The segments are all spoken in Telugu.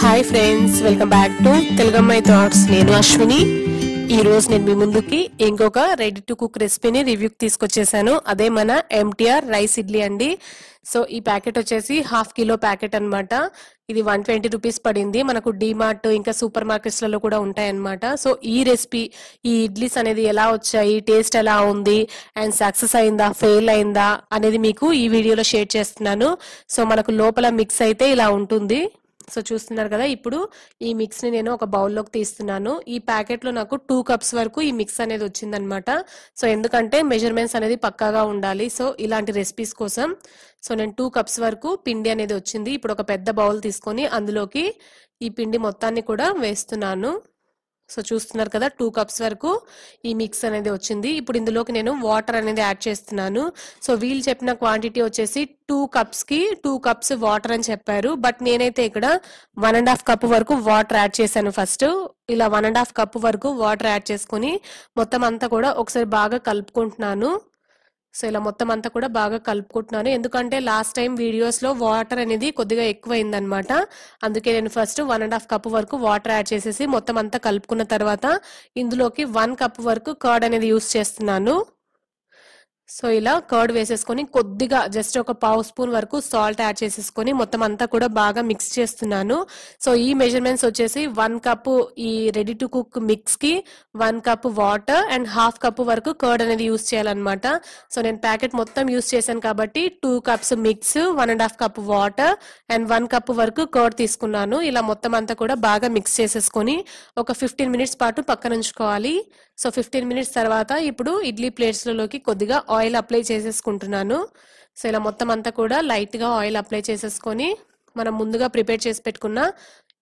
hi friends welcome back to Telugammayi thoughts నేను అశ్విని ఈ రోజు నేను మీ ముందుకి ఇంకొక రెడీ టు కుక్ రెసిపీని రివ్యూకి తీసుకొచ్చేసాను అదే మన ఎంటీఆర్ రైస్ ఇడ్లీ అండి సో ఈ ప్యాకెట్ వచ్చేసి హాఫ్ కిలో ప్యాకెట్ అనమాట ఇది వన్ ట్వంటీ రూపీస్ పడింది మనకు డీమార్ట్ ఇంకా సూపర్ మార్కెట్స్లలో కూడా ఉంటాయన్నమాట సో ఈ రెసిపీ ఈ ఇడ్లీస్ అనేది ఎలా వచ్చాయి టేస్ట్ ఎలా ఉంది అండ్ సక్సెస్ అయిందా ఫెయిల్ అయిందా అనేది మీకు ఈ వీడియోలో షేర్ చేస్తున్నాను సో మనకు లోపల మిక్స్ అయితే ఇలా ఉంటుంది సో చూస్తున్నారు కదా ఇప్పుడు ఈ మిక్స్ని నేను ఒక బౌల్లోకి తీస్తున్నాను ఈ ప్యాకెట్లో నాకు టూ కప్స్ వరకు ఈ మిక్స్ అనేది వచ్చిందనమాట సో ఎందుకంటే మెజర్మెంట్స్ అనేది పక్కాగా ఉండాలి సో ఇలాంటి రెసిపీస్ కోసం సో నేను టూ కప్స్ వరకు పిండి అనేది వచ్చింది ఇప్పుడు ఒక పెద్ద బౌల్ తీసుకొని అందులోకి ఈ పిండి మొత్తాన్ని కూడా వేస్తున్నాను సో చూస్తున్నారు కదా టూ కప్స్ వరకు ఈ మిక్స్ అనేది వచ్చింది ఇప్పుడు ఇందులోకి నేను వాటర్ అనేది యాడ్ చేస్తున్నాను సో వీళ్ళు చెప్పిన క్వాంటిటీ వచ్చేసి టూ కప్స్కి టూ కప్స్ వాటర్ అని చెప్పారు బట్ నేనైతే ఇక్కడ వన్ అండ్ హాఫ్ కప్ వరకు వాటర్ యాడ్ చేశాను ఫస్ట్ ఇలా వన్ అండ్ హాఫ్ కప్ వరకు వాటర్ యాడ్ చేసుకుని మొత్తం అంతా కూడా ఒకసారి బాగా కలుపుకుంటున్నాను సో ఇలా మొత్తం అంతా కూడా బాగా కలుపుకుంటున్నాను ఎందుకంటే లాస్ట్ టైం వీడియోస్లో వాటర్ అనేది కొద్దిగా ఎక్కువైందనమాట అందుకే నేను first one and half cup వరకు వాటర్ యాడ్ చేసేసి మొత్తం అంతా కలుపుకున్న తర్వాత ఇందులోకి వన్ కప్ వరకు కర్డ్ అనేది యూస్ చేస్తున్నాను సో ఇలా కర్డ్ వేసేసుకొని కొద్దిగా జస్ట్ ఒక పావు స్పూన్ వరకు సాల్ట్ యాడ్ చేసేసుకొని మొత్తం అంతా కూడా బాగా మిక్స్ చేస్తున్నాను సో ఈ మెజర్మెంట్స్ వచ్చేసి వన్ కప్పు ఈ రెడీ టు కుక్ మిక్స్కి one cup water and half cup వరకు కర్డ్ అనేది యూస్ చేయాలన్నమాట సో నేను ప్యాకెట్ మొత్తం యూస్ చేశాను కాబట్టి two cups mix one and half cup water and one cup వరకు కర్డ్ తీసుకున్నాను ఇలా మొత్తం అంతా కూడా బాగా మిక్స్ చేసేసుకొని ఒక ఫిఫ్టీన్ మినిట్స్ పాటు పక్కన ఉంచుకోవాలి సో ఫిఫ్టీన్ మినిట్స్ తర్వాత ఇప్పుడు ఇడ్లీ ప్లేట్స్లలోకి కొద్దిగా ఆయిల్ అప్లై చేసేసుకుంటున్నాను సో ఇలా మొత్తం అంతా కూడా లైట్గా ఆయిల్ అప్లై చేసేసుకొని మనం ముందుగా ప్రిపేర్ చేసి పెట్టుకున్న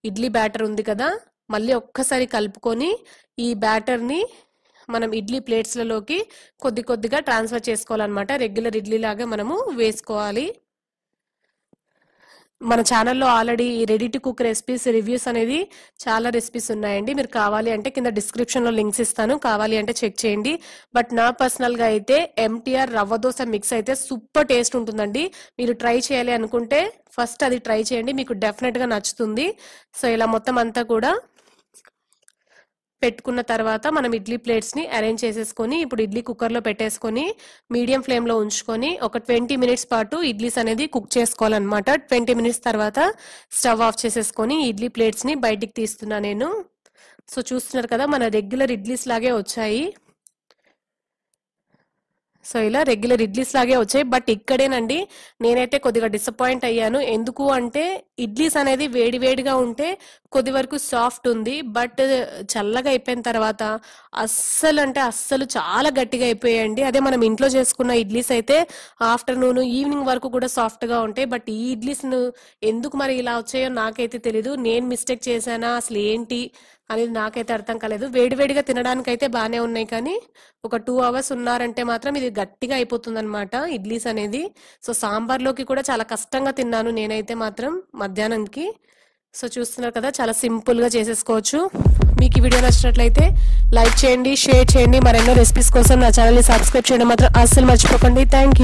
ఇడ్లీ బ్యాటర్ ఉంది కదా మళ్ళీ ఒక్కసారి కలుపుకొని ఈ బ్యాటర్ని మనం ఇడ్లీ ప్లేట్స్లలోకి కొద్ది కొద్దిగా ట్రాన్స్ఫర్ చేసుకోవాలన్నమాట రెగ్యులర్ ఇడ్లీ లాగా మనము వేసుకోవాలి మన ఛానల్లో already ready to cook recipes reviews అనేది చాలా రెసిపీస్ ఉన్నాయండి మీరు కావాలి అంటే కింద డిస్క్రిప్షన్లో లింక్స్ ఇస్తాను కావాలి అంటే చెక్ చేయండి బట్ నా పర్సనల్గా అయితే ఎంటీఆర్ రవ్వ దోశ మిక్స్ అయితే సూపర్ టేస్ట్ ఉంటుందండి మీరు ట్రై చేయాలి అనుకుంటే ఫస్ట్ అది ట్రై చేయండి మీకు డెఫినెట్గా నచ్చుతుంది సో ఇలా మొత్తం అంతా కూడా పెట్టుకున్న తర్వాత మనం ఇడ్లీ ప్లేట్స్ని అరేంజ్ చేసేసుకొని ఇప్పుడు ఇడ్లీ కుక్కర్లో పెట్టేసుకొని మీడియం ఫ్లేమ్లో ఉంచుకొని ఒక ట్వంటీ మినిట్స్ పాటు ఇడ్లీస్ అనేది కుక్ చేసుకోవాలన్నమాట ట్వంటీ మినిట్స్ తర్వాత స్టవ్ ఆఫ్ చేసేసుకొని ఇడ్లీ ప్లేట్స్ని బయటికి తీస్తున్నా నేను సో చూస్తున్నారు కదా మన రెగ్యులర్ ఇడ్లీస్ లాగే వచ్చాయి సో ఇలా రెగ్యులర్ ఇడ్లీస్ లాగే వచ్చాయి బట్ ఇక్కడేనండి నేనైతే కొద్దిగా డిసప్పాయింట్ అయ్యాను ఎందుకు అంటే ఇడ్లీస్ అనేది వేడివేడిగా ఉంటే కొద్ది వరకు సాఫ్ట్ ఉంది బట్ చల్లగా అయిపోయిన తర్వాత అస్సలు అంటే అస్సలు చాలా గట్టిగా అయిపోయాయండి అదే మనం ఇంట్లో చేసుకున్న ఇడ్లీస్ అయితే ఆఫ్టర్నూన్ ఈవినింగ్ వరకు కూడా సాఫ్ట్గా ఉంటాయి బట్ ఈ ఇడ్లీస్ ఎందుకు మరి ఇలా వచ్చాయో నాకైతే తెలీదు నేను మిస్టేక్ చేశానా అసలు ఏంటి అనేది నాకైతే అర్థం కాలేదు వేడివేడిగా తినడానికి అయితే బాగానే ఉన్నాయి కానీ ఒక టూ అవర్స్ ఉన్నారంటే మాత్రం ఇది గట్టిగా అయిపోతుంది అనమాట ఇడ్లీస్ అనేది సో సాంబార్లోకి కూడా చాలా కష్టంగా తిన్నాను నేనైతే మాత్రం మధ్యాహ్నానికి సో చూస్తున్నారు కదా చాలా సింపుల్గా చేసేసుకోవచ్చు మీకు ఈ వీడియో నచ్చినట్లయితే లైక్ చేయండి షేర్ చేయండి మరెన్నో రెసిపీస్ కోసం నా ఛానల్ని సబ్స్క్రైబ్ చేయడం మాత్రం అస్సలు మర్చిపోకండి థ్యాంక్